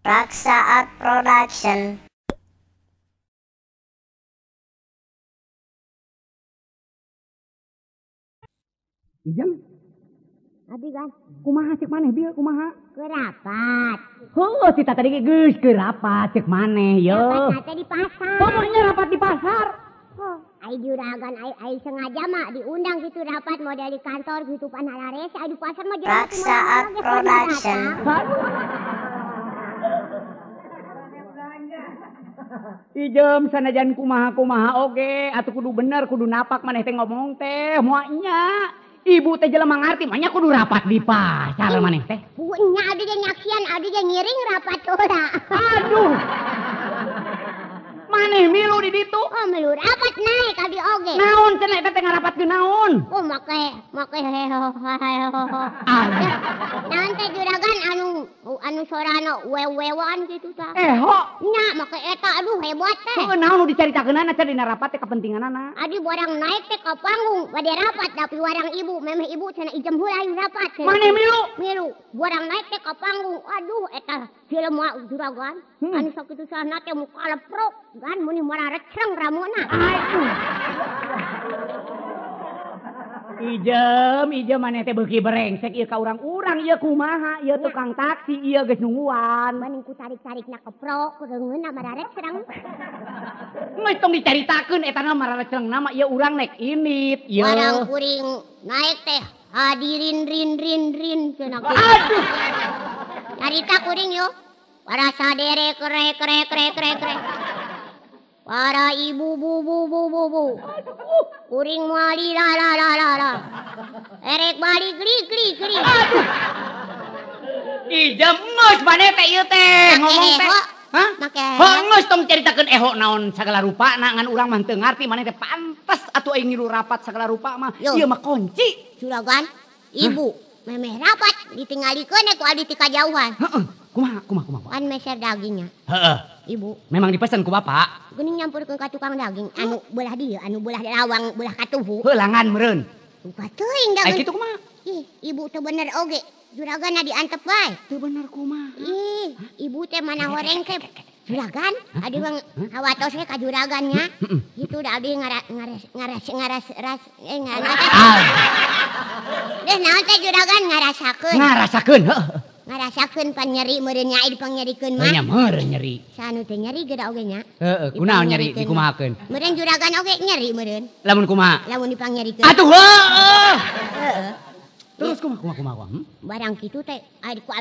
Raksaat Production Ijam Abi kan kumaha cek maneh bil kumaha kerapat oh cita tadi geus kerapat cek maneh yo rapat di pasar pokoknya rapat di pasar oh ai juragan ai ai sengaja mah diundang gitu rapat modal di kantor gitu panarares ai di pasar mah jadi saat production Ijem jan kumaha kumaha oke okay. atau kudu bener kudu napak maneh teh ngomong teh muanya ibu teh jelema ngarti maunya kudu rapat di pasar maneh teh. Punya abdi yang nyaksian abdi yang ngiring rapat ora. Aduh. maneh milu di ditu oh milu rapat naik abi oge naon cenah teh tengah rapat naon oh make make heho heho naon teh juragan anu anu sorano wewewan gitu ta eho eh, nya make eta aduh hebat teh dicari naon kenal anak dina rapat teh kepentinganana adi barang naik teh ka panggung bade rapat tapi warang ibu memeh ibu cenah ijem heula rapat maneh milu milu barang naik teh ka panggung aduh eta Sila mo juragan. Hmm. Ani sa kito sana nate mo kalaprok. Gan muni ni mararatrang ramona. Ah, iya. Ijem, ijem mana teh beuki berengsek ieu iya, ka urang-urang ieu iya, kumaha iya tukang taksi iya geus nungguan. Maning ku tarik-tarikna keprok kurengeun na Mas Ngetong dicaritakeun eta na mararetrang nama ieu urang naik ini. ieu. Warang kuring naik teh hadirin rin rin rin cenah. Aduh. Narita kuring yo. Para sadere kere kere kere kere kere. Para ibu bu bu bu bu bu. Kuring muali la la la la la. Erek kri kri kri gli. Dijemus mana teh ieu teh ngomong teh. Hah? Hongos tong ceritakan ehok naon segala rupa na ngan urang mah teu ngarti mana teh pantes atuh aing lu rapat segala rupa mah. Ieu mah kunci. Juragan, ibu, memeh rapa ditingali ke nek kuali tika jauhan. Heeh. Kumaha, kumaha, kumaha. Kan meser dagingnya. Heeh. Ibu. Memang dipesan ku bapak. Gening nyampurkeun ke tukang daging anu belah dia, anu belah lawang, belah katuhu. Helangan meren. Lupa tuh dageun. Eh, Ai kitu kumaha? Ih, eh, ibu tuh bener oge. Juragan na antepai. wae. bener kumaha. Ih, eh, ibu teh mana horeng ke Bangwatos juraganya itu ju nyeriri nyeripanguh terus hmm? barang itu teh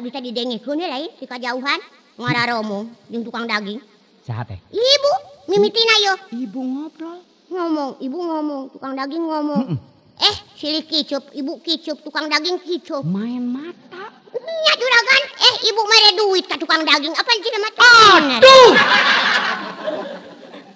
bisa diden nilai jika jauhan ngararomo yung tukang daging. Sa eh? Ibu, mimitina ayo Ibu ngobrol. Ngomong, ibu ngomong, tukang daging ngomong. Mm -mm. Eh, silih kicup, ibu kicup, tukang daging kicup. Main mata. Nya juragan, eh ibu mere duit ke tukang daging, apa jadi nama Aduh!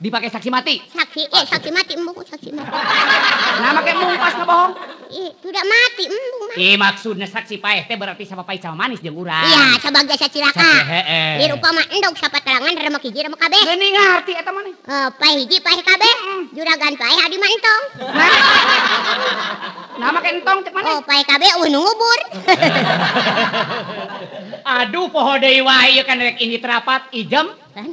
Dipakai saksi mati. Saksi, eh saksi mati embung oh, saksi mati. Nama kayak mumpas nggak bohong? Eh, tidak mati embung. Mati. Eh maksudnya saksi paeh teh berarti sama paeh sama manis jeung urang. Iya, sebagai saksi raka. Di upama endog sapa terangan remek hiji remek kabeh. Geuning ngarti eta mah. Eh, paeh hiji paeh kabeh. Juragan paeh adi mah entong. Nama kayak entong cek mana? Oh, paeh kabeh eueuh ngubur. Aduh, poho deui wae ieu kan rek ini terapat ijem. Kan?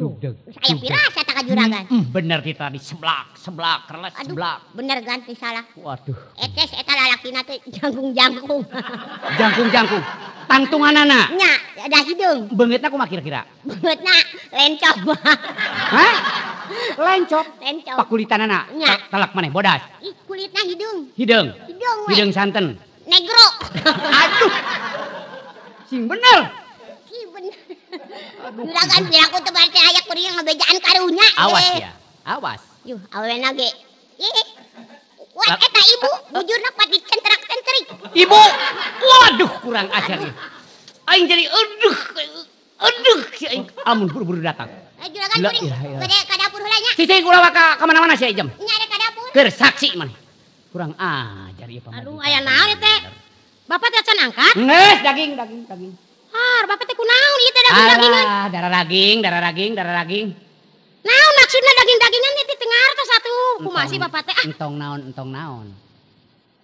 Tuh, tuh. Saya pirasa tak juragan. Hmm, hmm, bener di tadi seblak, seblak, relet seblak. Bener ganti salah. Waduh. Etes eta lalaki teh jangkung-jangkung. jangkung-jangkung. Tangtungan anak. Nya, ada hidung. Bengetna aku kira-kira? Bengetna lencop. Hah? Lencop. Lencop. Pakulitan anak. Nya. telak maneh bodas. Ih, kulitna hidung. Hidung. Hidung. Hidung santen. Negro. Aduh. Sing bener. Juragan aku tebar teh ayak kuring ngebejaan karunya. Awas iya. ya. Awas. Yuh, awen iya. lagi, Ih. Kuat eta ibu, bujurna pati centrak-centrik. Ibu. Waduh, kurang ajar. Ya. Aing jadi aduh. Aduh, si aing amun buru-buru datang. Eh, juragan kuring iya, bade ka dapur heula nya. Sisih kula ka ka mana-mana si Ejam. Nya ada kada dapur. Keur mana, Kurang ajar ieu ya, pamadi. Aduh, ayah naon teh? Bapak teh can angkat? Nges, daging, daging, daging. Har, bapak teh kunaon ieu teh daging-dagingan? Ah, darah daging, darah daging, darah daging. Naon maksudna daging-dagingan ieu tengah teh satu. Kumaha sih bapak teh? Ah. Entong naon, entong naon.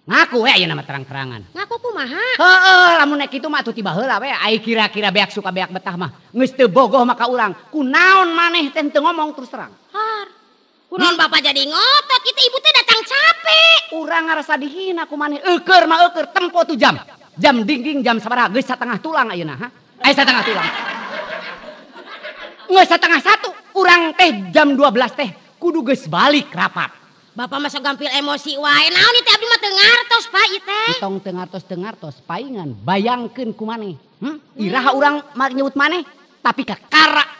Ngaku we ayeuna mah terang-terangan. Ngaku kumaha? Heeh, lamun nek kitu mah atuh tiba heula we. Ai kira-kira beak suka beak betah mah. Geus teu bogoh maka urang. Kunaon maneh teh teu ngomong terus terang. Ha. Hmm? Bapak jadi ngopa kita buuti datang capek u nga dihin aku man mau tempo jam jam din jam satu tengah tulangtengah eh, tutengah satu urang teh jam 12 teh kudu ge balik rapat Bapak masuk gampil emosi watosngtengahtengahtosan bayangkan ku mane Iha urang nyeut maneh tapi kekaraan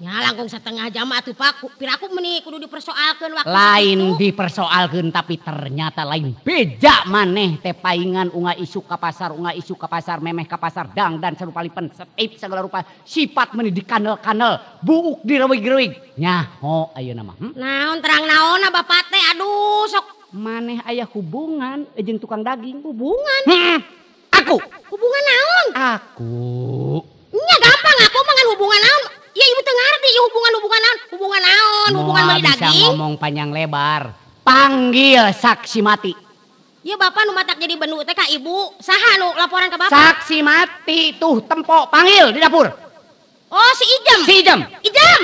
Ya langkung setengah jam atuh ah, Pak. aku meni kudu dipersoalkan waktu Lain dipersoalkan tapi ternyata lain beja maneh teh paingan unga isu ka pasar, unga isu ka pasar, memeh ka pasar, dang dan serupa paling pen, setip segala rupa sifat meni di kanel buuk rewig rawig Oh, ayo nama. Hmm? Naon terang naon abah pate aduh sok maneh ayah hubungan jeung tukang daging hubungan. Hmm. Aku hubungan naon? Aku. Nya gampang aku mangan hubungan naon? ya ibu tengah ngerti ya hubungan hubungan naon hubungan naon hubungan bari daging bisa ngomong panjang lebar panggil saksi mati Ya bapak nu matak jadi benuk teh ibu. Saha nu laporan ke bapak? Saksi mati tuh tempo panggil di dapur. Oh si Ijam. Si Ijam. Ijam.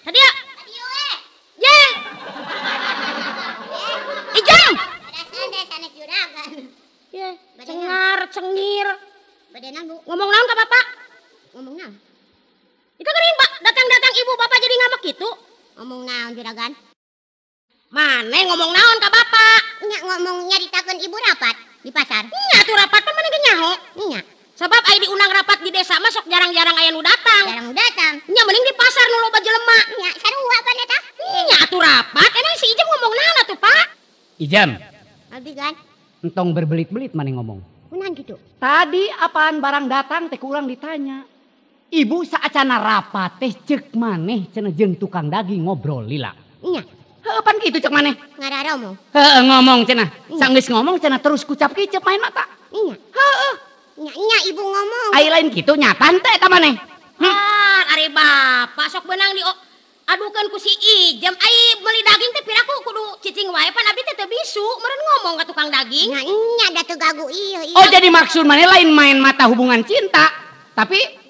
Tadi ya. Ya. Ijam. Ya, cengar, cengir. Ngomong naon ke bapak? Ngomong naon? gitu ngomong naon juragan mana ngomong naon ke bapak nya ngomongnya ditakun ibu rapat di pasar nya tuh rapat tuh mana nyaho nya sebab ayo diundang rapat di desa masuk jarang-jarang ayah nu datang jarang datang nya mending di pasar nu loba jelema nya seru apa neta nya tuh rapat emang si ijam ngomong naon tuh pak ijam abdi kan entong berbelit-belit mana ngomong Kunan gitu. Tadi apaan barang datang teh kurang ditanya. Ibu saacana rapat teh cek maneh cenah tukang daging ngobrol lila. Iya. Heeh pan gitu cek maneh. Ngararomo. Heeh ngomong cenah. Iya. Sanggeus ngomong cenah terus kucap kicep main mata. Iya. Heeh. Nya, nya ibu ngomong. Ai lain gitu nyatan teh ta maneh. ari bapak sok benang di adukan ku si Ijem ai beli daging teh piraku kudu cicing wae pan abdi teh bisu meureun ngomong ka tukang daging. Nya, nya da teu gagu ieu. Iya, iya. Oh jadi maksud maneh lain main mata hubungan cinta. Tapi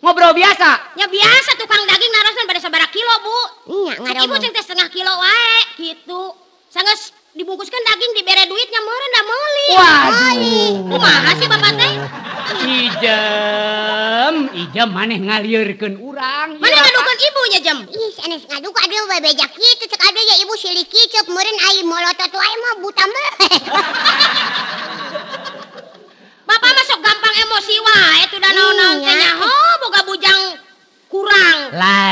ngobrol biasa ya biasa tukang daging narosan pada sabar kilo bu iya ada. ibu ceng teh setengah kilo wae gitu sanggup dibungkuskan daging dibere duitnya meureun da meuli waduh kumaha sih bapak teh ijem ijem maneh ngaliurkeun urang ya, ngadukeun ibunya jem ih sanes ngaduk aduh bebejak kitu cek ada ya ibu siliki cek meureun ai molotot wae mah buta meuh Bapak masuk gampang emosi wae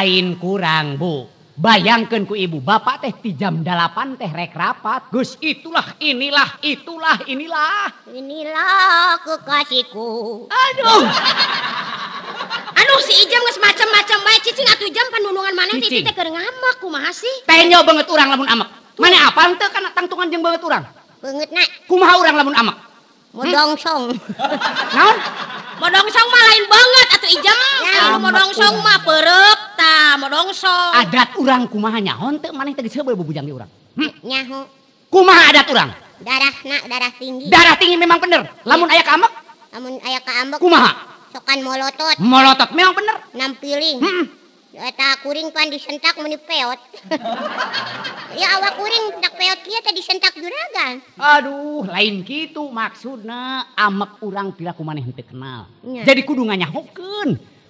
lain kurang Bu. Bayangkan ku ibu, bapak teh di jam 8 teh rek rapat. Gus itulah, inilah, itulah, inilah. Inilah kekasihku. Aduh. Aduh si Ijam nges macam-macam baik cicing atuh jam panunungan mana sih teh keur ngamak maha sih? Tenyo banget orang, lamun amak. Mana apa teu kan tangtungan jeng banget orang? Banget na. Kumaha orang lamun amak. Modong Hmm? Naon? song mah lain banget atuh Ijam. Ya, anu song mah perut dong so. Adat orang kumaha nyahon teu maneh teh saya boleh di urang. Hm? Nyaho. Kumaha adat Darah nak darah tinggi. Darah tinggi memang bener. Lamun iya. aya kaambek? Lamun aya kaambek. Kumaha? Sokan molotot. Molotot memang bener. Nampiling. Hmm. Eta kuring pan disentak meni peot. ya awak kuring tak peot kia tadi sentak juragan. Aduh, lain gitu maksudnya amek urang pila kumaneh henteu kenal. Ya. Jadi kudu nganyahokeun.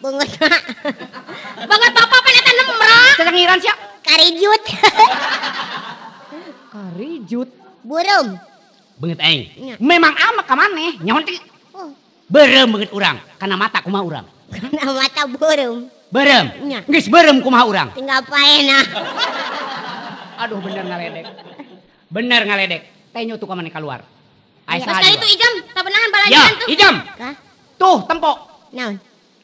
Banget. Banget bapak penata nemrak. Sedang ngiran siap. Karijut. Karijut. Burung. Banget aing. Iya. Memang amat kemana nyonti Oh. Berem banget orang karena mata kuma orang Karena mata burung. Berem. nggak iya. berem kuma urang. Tinggal paena. Ah. Aduh bener ngaledek. Bener ngaledek. tanya tuh kemana keluar. Aisyah. Sekali itu ijam, tabenahan balajan ya, tuh. Ijam. Tuh, tempok Nah.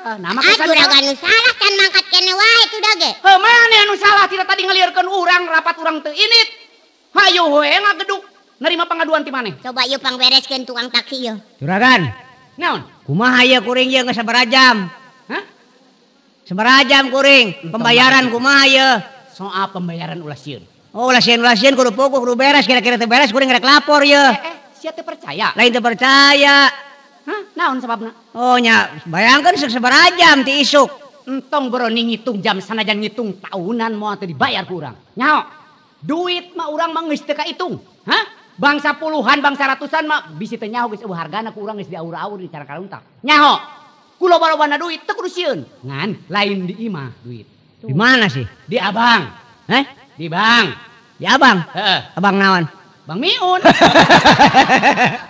Uh, nama ah, juragan nu salah can mangkat kene wae itu dage. Heh, mana nu salah tidak tadi ngeliarkan orang rapat orang teu init. Hayu we ngageduk nerima pengaduan ti maneh. Coba yuk pang bereskeun tukang taksi yuk. Juragan. Naon? Kumaha ieu kuring ieu geus sabarajam? Hah? Sabarajam kuring, pembayaran kumaha ieu? Soal ah, pembayaran ulah sieun. Oh, ulah sieun ulah sieun kudu puguh kudu beres kira-kira teu beres kuring rek lapor ya. Eh, eh, sia percaya. Lain teu percaya. naon sebab Ohnya bayangkanbera jam di isuk entong beroning ngitung jam sanajan ngitung tahunan mau atau dibayar kurang nya duitmah urang mangisK itung bangsa puluhan bangsa ratusanmah bisa nyahuhar kurangura-a dinya ku duitun lain di duit di mana sih di Abang eh? di Bang di Abang Abangnawan Bang miun ha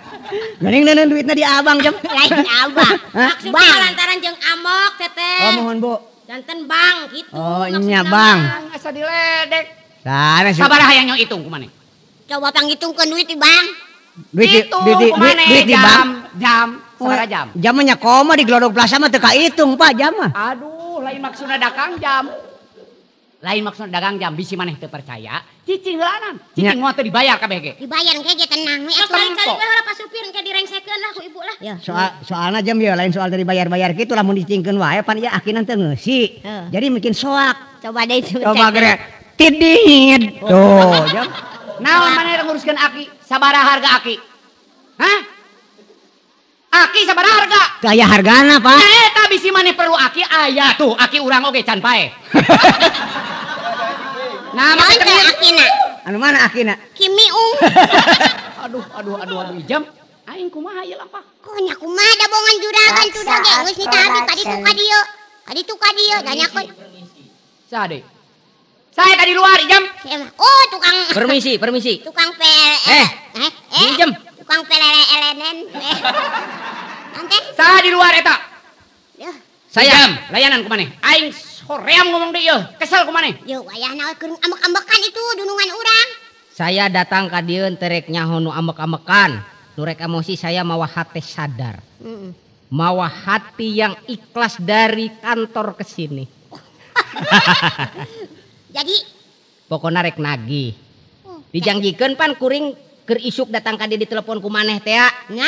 Mending nenen duitnya di abang jam. Lain abang. Maksudnya bang. lantaran jeng amok teteh. Oh mohon bu. Janten bang gitu. Oh nya iya, bang. Asa diledek. Sana sih. Sabar hayang yang hitung kumane. Coba panghitungkeun duit di bang. Duit di duit di duit di bang. Jam. Sabara oh, jam. Jamnya koma di Glodok Plaza mah teu kahitung Pak jam mah. Aduh lain maksudna dakang jam lain maksud dagang jam bisi mana itu percaya cicing lanan, cicing mau dibayar kabeh ge dibayar ge ge tenang we kali-kali mah lah supir engke direngsekeun lah ku ibu lah ya soal soalna jam ya lain soal dari bayar-bayar lah mau dicingkeun wae pan ya akinan teu sih, jadi mungkin soak coba deh coba gede, tidihin. Oh. tuh jam Nah, mana yang nguruskan aki Sabara harga aki hah Aki sabar harga. Gaya hargana, Pak. Eh, tapi si mana perlu aki ayah iya tuh, aki urang oke can pae. Namanya Akina. Anu mana Akina? Kimi Ung. aduh, aduh, aduh, aduh, jam. Aing kumaha ieu lampah. Konya kumaha ada bongan juragan tuh da ge geus nita habis tadi tuh ka Tadi tuh ka dieu da nyakon. Sade. Saya tadi luar, Ijam. Oh, tukang. Permisi, permisi. Tukang pel. Eh, eh, eh. Ijam. Tukang pel elenen. Saya di luar eta. Ya. Saya layanan kumane. Aing soream ngomong deh yo. Kesel kumane. Yo ya, wayah naon keur ambek-ambekan itu dunungan urang. Saya datang ka dieu terek nyaho nu ambek-ambekan. Nurek emosi saya mawa hati sadar. Mm -mm. Mawa hati yang ikhlas dari kantor ke sini. Jadi pokoknya rek nagih. Oh, Dijanjikan pan kuring kerisuk datang ka di telepon kumaneh teh. Nya.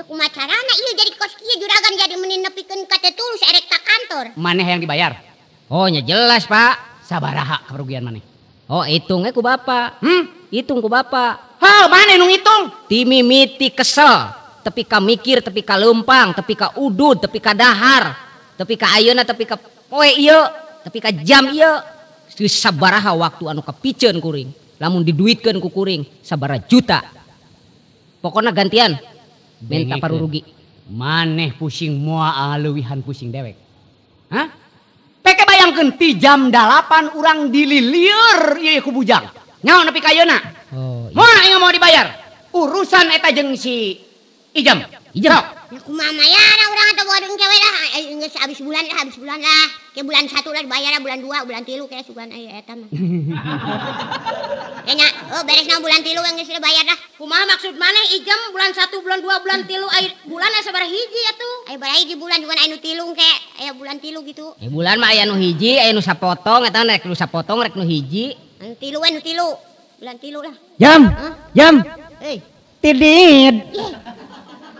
kema jadi jadi kantor yang dibayar Ohnya jelas Pak saabaha kerugian man Oh hitung aku eh ba hmm? hitungku Bapak manung timiti kesel tapi Ka mikir tapi kalauompang tapi ka udhu tapi ka dahar tapikah auna tapi tapi jam saabaha waktu anu ke kuring namun diduitkankukering sabara juta pokona gantian par rugi maneh pusing mua awihan pusing dewekang kenti jampan urang dililir oh, mau dibayar urusan eta jengsiamrah ya mama ya orang orang atau wadung kewe lah eh, inggris habis bulan lah habis bulan lah ke bulan satu lah dibayar bulan dua bulan tilu kayak sebulan ayo ya, eta kayaknya ya, oh beres nah bulan tilu yang sudah bayar lah kumaha maksud mana ijem bulan satu bulan dua bulan tilu air bulan asa barang hiji ya tuh ayo bayar di bulan bukan ayo tilu kayak ayo bulan tilu gitu ayo bulan mah ayo hiji ayo nusa potong. eta rek nu sapotong rek nu hiji anu tilu anu tilu bulan tilu lah jam jam eh tidid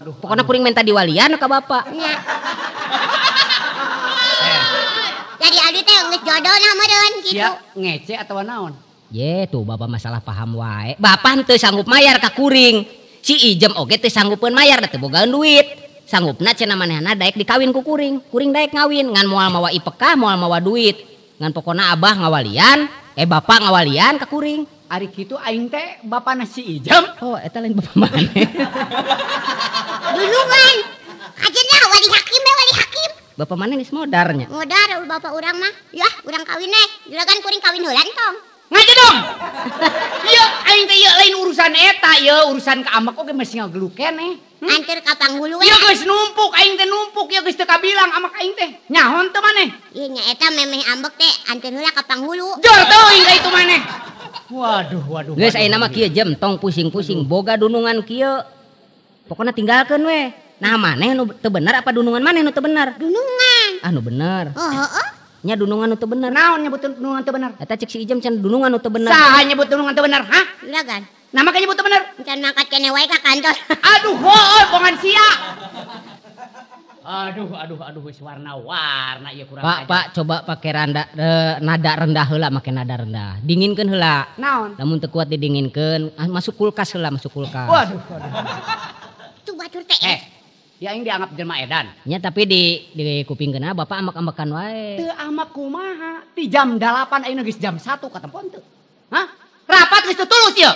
Po puring menta diwalian eh. bapak jo tuh baba masalah paham wa ba tuh sanggup mayyar kakuring si ijem oge sanggupun mayyar duit sanggup na cena man di kawin kukuring kuring baik ngawinngan mua mawa i peka mawa duit ngan pokona Abah ngawalian eh bapak ngawalian kekuring Ari kitu aing teh bapak nasi ijam. Oh, eta lain bapak mana? Dulungan. Ajennya wali hakim ya wali hakim. Bapak mana nih modarnya? Modar bapak orang mah. Yah, orang kawin eh. Juragan kuring kawin heula tong. Ngaji dong. Iya, aing teh ieu iya, lain urusan eta ya, urusan ka amak oge masih ngageluken eh. Hmm? Antir ka panghuluan. Ieu iya, geus numpuk, aing teh numpuk, ieu iya, geus teu kabilang amak aing teh. Nyaon teu maneh? Ieu nya eta memeh ambek teh antur heula ka panghulu. Jor teuing ka itu maneh. Waduh, waduh. Geus ayeuna mah kieu jam tong pusing-pusing boga dunungan kieu. Pokona tinggalkeun we. Nah maneh nu teu bener apa dunungan mana nu teu bener? Dunungan. Ah nu bener. Oh, oh Nya dunungan nu teu bener. Naon nyebut dunungan teu bener? Eta cek si Ijem can dunungan nu teu bener. Saha nyebut dunungan teu bener? Hah? Juragan. Nama kayaknya butuh bener. Can mangkat kene wae ka kantor. Aduh, hoon pongan sia. Aduh aduh aduh warna-warna ya kurang Pak, Pak coba pakai randa re, eh, nada rendah hela, makin nada rendah. dinginkan hela. Naon? namun terkuat kuat ah, masuk kulkas lah, masuk kulkas. Waduh. waduh. batur Eh, dia ya yang dianggap jelma edan. Ya tapi di di kuping kena bapak amak-amakan wae. Te amak kumaha? di jam 8 ayo nulis jam 1 katempon tuh, Hah? Rapat geus tulus ya.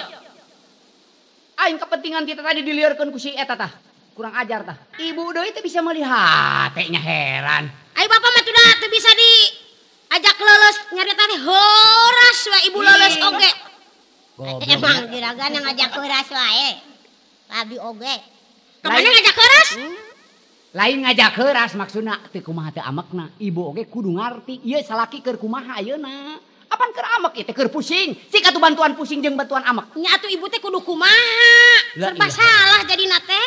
Aing kepentingan kita tadi diliarkan ku si eta tah kurang ajar tah. Ibu doi itu bisa melihat, tehnya heran. Ayo bapak mah tuh tuh bisa di ajak lolos nyari teh horas wa ibu lolos oge. Okay. Emang juragan yang ngajak horas wae. Abi oge. Kemana ngajak horas? Hmm? Lain ngajak horas maksudna teu kumaha teu amakna. Ibu oge kudu ngarti ieu salaki keur kumaha ayeuna. keramak ituker pusing sih bantuan pusing je bantuan anya ibu kudukma masalah jadi nate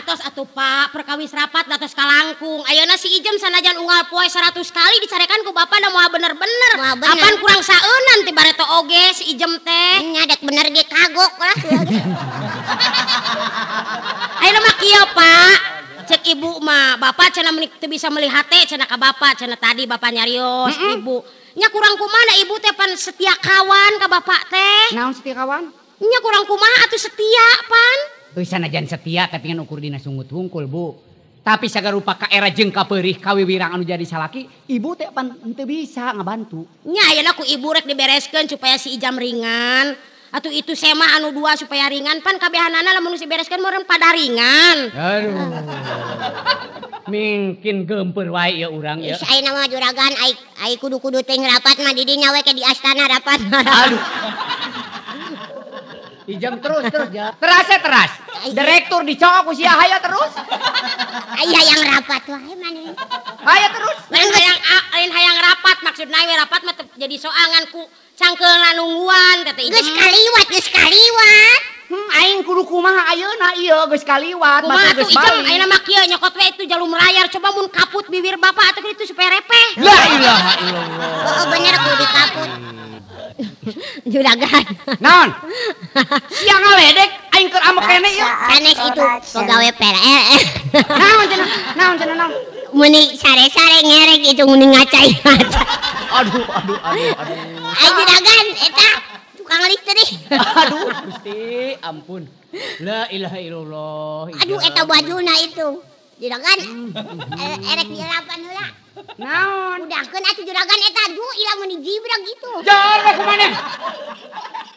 atas atau Pak perkawi serapat atas ka langkung Ayo nasi ijem sanajan uapo 100 kali disareikan ku Bapak namaa bener-benerlah Baman kurang sau nanti bareto oge ijem tehnya benerge kagok lah A nama ya Pak cek ibumah ba menit itu bisa melihat teh ba ce tadi bapaknya yo ibunya kurang ku mana Ibu tepan setiap kawan Ka Bapak tehwannya kurangma setiapia tapi ukur di hungkul Bu tapi se lupa jengka perih kawiwirangan jadi salahki Ibu tepan bisa ngabantu aku ibu rek dibereskan supaya si jam ringan ya atau itu sema anu dua supaya ringan pan kabehanana lah manusia bereskan meureun pada ringan aduh mungkin gempur wae ya orang ya saya nama juragan aik aik kudu-kudu ting rapat mah didinya nyawa ke di astana rapat aduh Ijam terus terus ya. Terasa teras. Ya, iya. Direktur dicokok usia haya terus. Ayah yang rapat wae mana. Haya terus. Lain hayang lain hayang rapat maksudnya yang rapat mah jadi soangan ku sangke lanungguan kata Ijem. Geus kaliwat, geus kaliwat. Hmm, aing kudu kumaha ayeuna ieu iya, geus kaliwat, mah geus bari. Ayeuna mah kieu nyokot we itu jalur melayar. coba mun kaput bibir bapak atau itu supaya repeh. La ilaha illallah. Heeh, bener kudu dikaput. Juragan. Naon? Siang ngaledek aing keur amek kene ieu. Iya. Sanes itu pegawai PLN. E. Naon cenah? Naon cenah naon? muni sare-sare ngerek itu muni ngacai ngaca. Aduh, aduh, aduh, aduh. Ayo juragan, eta tukang listrik. aduh, gusti, ampun. La ilaha illallah. Iya. Aduh, eta bajuna itu. Juragan, hmm. eh, erek nyelapan heula. Naon? Udahkeun atuh juragan eta aduh ilah muni jibrak gitu. Jangan ke mana?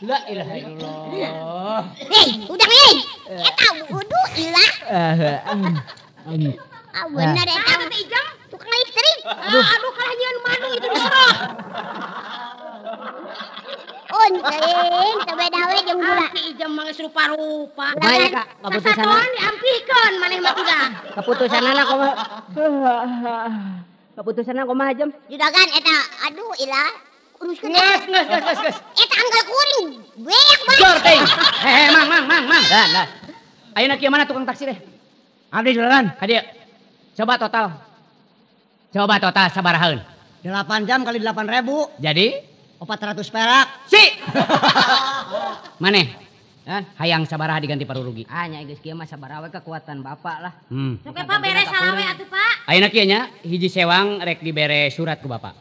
La ilaha illallah. Hei, udah nih. Eta wudu ilah. Eh, eh, Ah benar ya. Saya teh tukang listrik. Ah, aduh, aduh kalahnya madu itu disuruh. Untung, tapi dah we jeung gula. Si ijam mangga rupa-rupa. Baik, Kak. Kan keputusan. Satuan diampihkeun maneh anak udah. keputusan anak Keputusanana kumaha, Jem? Judagan eta aduh ilah uruskeun. Geus, geus, geus, geus. Eta anggal kuring. Beak banget. Jor teuing. Eh, eh, mang, mang, mang, mang. dah dan. Ayeuna kieu mana tukang taksi deh Abdi juragan. Ka Coba total. Coba total sabarahaun. 8 jam kali 8 ribu. Jadi? 400 perak. Si. mana? Kan? Hayang sabaraha diganti parurugi. Ah nyai geus kieu mah sabar we kekuatan bapak lah. Hmm. Oke Pak beres salawe atuh Pak. Ayo kieu nya hiji sewang rek dibere surat ke bapak.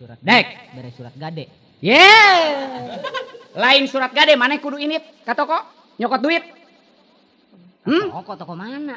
Surat Dek. Bere surat gade. Yeah. Lain surat gade maneh kudu ini? ka toko nyokot duit. Hmm? Toko toko mana?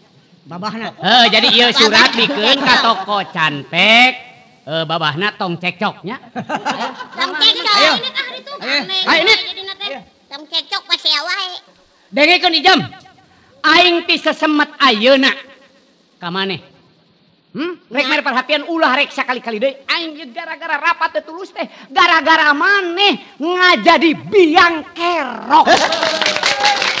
baba jadi surat toko can babana to cecoknyaing pis semmetuna kameh perhatian ulah reksa kali-kali deh ant gara-gara rapatulus teh gara-gara maneh nga jadi biang keok